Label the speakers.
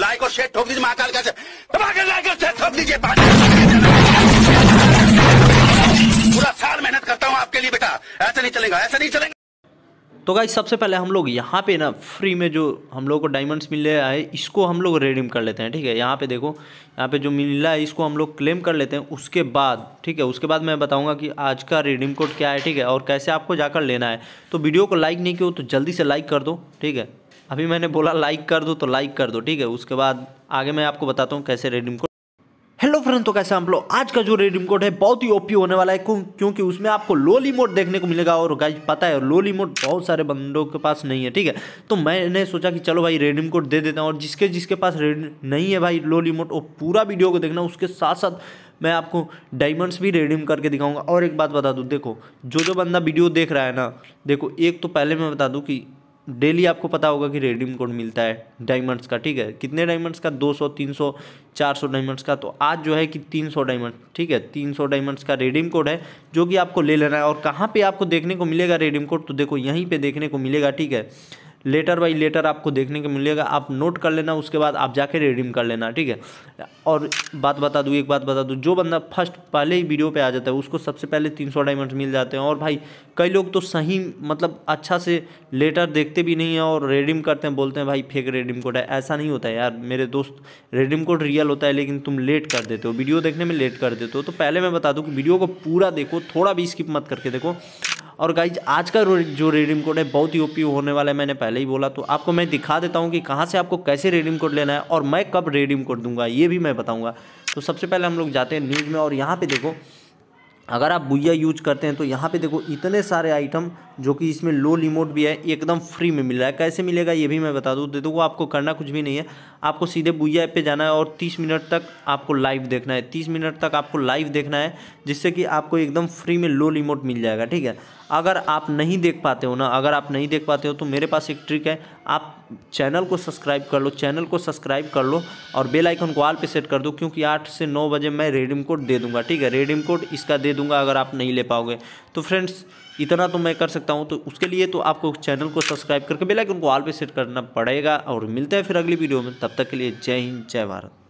Speaker 1: like और share ठोक दीजिए महाकाल का दबाकर लाइक और शेयर ठोक दीजिए पूरा साल मेहनत करता हूँ आपके लिए बेटा ऐसा नहीं चलेगा ऐसा नहीं चलेगा तो गाइज सबसे पहले हम लोग यहाँ पे ना फ्री में जो हम लोग को डायमंड्स मिले आए इसको हम लोग रिडीम कर लेते हैं ठीक है यहाँ पे देखो यहाँ पे जो मिला है इसको हम लोग क्लेम कर लेते हैं उसके बाद ठीक है उसके बाद मैं बताऊंगा कि आज का रिडीम कोड क्या है ठीक है और कैसे आपको जाकर लेना है तो वीडियो को लाइक नहीं किया तो जल्दी से लाइक कर दो ठीक है अभी मैंने बोला लाइक कर दो तो लाइक कर दो ठीक है उसके बाद आगे मैं आपको बताता हूँ कैसे रेडीम कोड हेलो फ्रेंड तो कैसे हम लोग आज का जो रेडीम कोड है बहुत ही ओपी होने वाला है क्योंकि उसमें आपको लोली मोड देखने को मिलेगा और गाइज पता है लोली मोड बहुत सारे बंदों के पास नहीं है ठीक है तो मैंने सोचा कि चलो भाई रेडीम कोड दे देता हूँ और जिसके जिसके पास नहीं है भाई लोली मोड वो पूरा वीडियो को देखना उसके साथ साथ मैं आपको डायमंड्स भी रेडीम करके दिखाऊंगा और एक बात बता दूँ देखो जो जो बंदा वीडियो देख रहा है ना देखो एक तो पहले मैं बता दूँ कि डेली आपको पता होगा कि रेडीम कोड मिलता है डायमंड्स का ठीक है कितने डायमंड्स का 200 300 400 डायमंड्स का तो आज जो है कि 300 डायमंड ठीक है 300 डायमंड्स का रेडीम कोड है जो कि आपको ले लेना है और कहाँ पे आपको देखने को मिलेगा रेडीम कोड तो देखो यहीं पे देखने को मिलेगा ठीक है लेटर बाई लेटर आपको देखने को मिलेगा आप नोट कर लेना उसके बाद आप जाके रिडीम कर लेना ठीक है और बात बता दूँ एक बात बता दूँ जो बंदा फर्स्ट पहले ही वीडियो पे आ जाता है उसको सबसे पहले तीन सौ डायमंड्स मिल जाते हैं और भाई कई लोग तो सही मतलब अच्छा से लेटर देखते भी नहीं हैं और रेडीम करते हैं बोलते हैं भाई फेक रेडीम कोड है ऐसा नहीं होता है यार मेरे दोस्त रेडीम कोड रियल होता है लेकिन तुम लेट कर देते हो वीडियो देखने में लेट कर देते हो तो पहले मैं बता दूँ कि वीडियो को पूरा देखो थोड़ा भी स्किप मत करके देखो और गाइज आज का जो रिडीम कोड है बहुत ही ओपी होने वाला है मैंने पहले ही बोला तो आपको मैं दिखा देता हूँ कि कहाँ से आपको कैसे रिडीम कोड लेना है और मैं कब रिडीम कोड दूंगा ये भी मैं बताऊँगा तो सबसे पहले हम लोग जाते हैं न्यूज़ में और यहाँ पर देखो अगर आप बुया यूज करते हैं तो यहाँ पे देखो इतने सारे आइटम जो कि इसमें लो लिमोट भी है एकदम फ्री में मिल रहा है कैसे मिलेगा ये भी मैं बता दूँ देखो आपको करना कुछ भी नहीं है आपको सीधे बुइया ऐप पे जाना है और 30 मिनट तक आपको लाइव देखना है 30 मिनट तक आपको लाइव देखना है जिससे कि आपको एकदम फ्री में लो लिमोट मिल जाएगा ठीक है अगर आप नहीं देख पाते हो ना अगर आप नहीं देख पाते हो तो मेरे पास एक ट्रिक है आप चैनल को सब्सक्राइब कर लो चैनल को सब्सक्राइब कर लो और बेल आइकन को आल पे सेट कर दो क्योंकि आठ से नौ बजे मैं रेडीम कोड दे दूंगा ठीक है रेडीम कोड इसका दे दूंगा अगर आप नहीं ले पाओगे तो फ्रेंड्स इतना तो मैं कर सकता हूँ तो उसके लिए तो आपको चैनल को सब्सक्राइब करके बेलाइकन को आल पे सेट करना पड़ेगा और मिलते हैं फिर अगली वीडियो में तब तक के लिए जय हिंद जय भारत